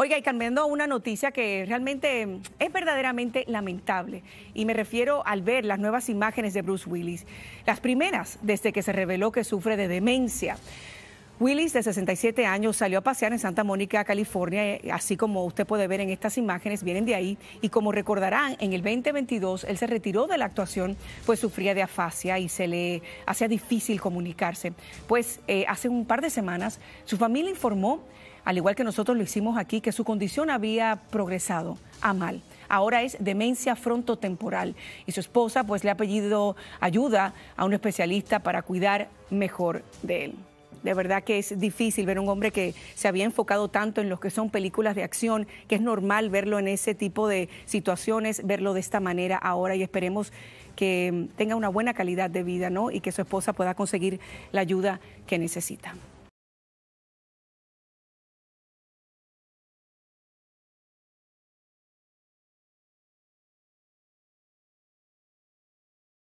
Oiga, y cambiando a una noticia que realmente es verdaderamente lamentable, y me refiero al ver las nuevas imágenes de Bruce Willis, las primeras desde que se reveló que sufre de demencia. Willis, de 67 años, salió a pasear en Santa Mónica, California, eh, así como usted puede ver en estas imágenes, vienen de ahí, y como recordarán, en el 2022 él se retiró de la actuación, pues sufría de afasia y se le hacía difícil comunicarse. Pues eh, hace un par de semanas su familia informó, al igual que nosotros lo hicimos aquí, que su condición había progresado a mal ahora es demencia frontotemporal y su esposa pues le ha pedido ayuda a un especialista para cuidar mejor de él. De verdad que es difícil ver un hombre que se había enfocado tanto en lo que son películas de acción, que es normal verlo en ese tipo de situaciones, verlo de esta manera ahora y esperemos que tenga una buena calidad de vida, ¿no? Y que su esposa pueda conseguir la ayuda que necesita.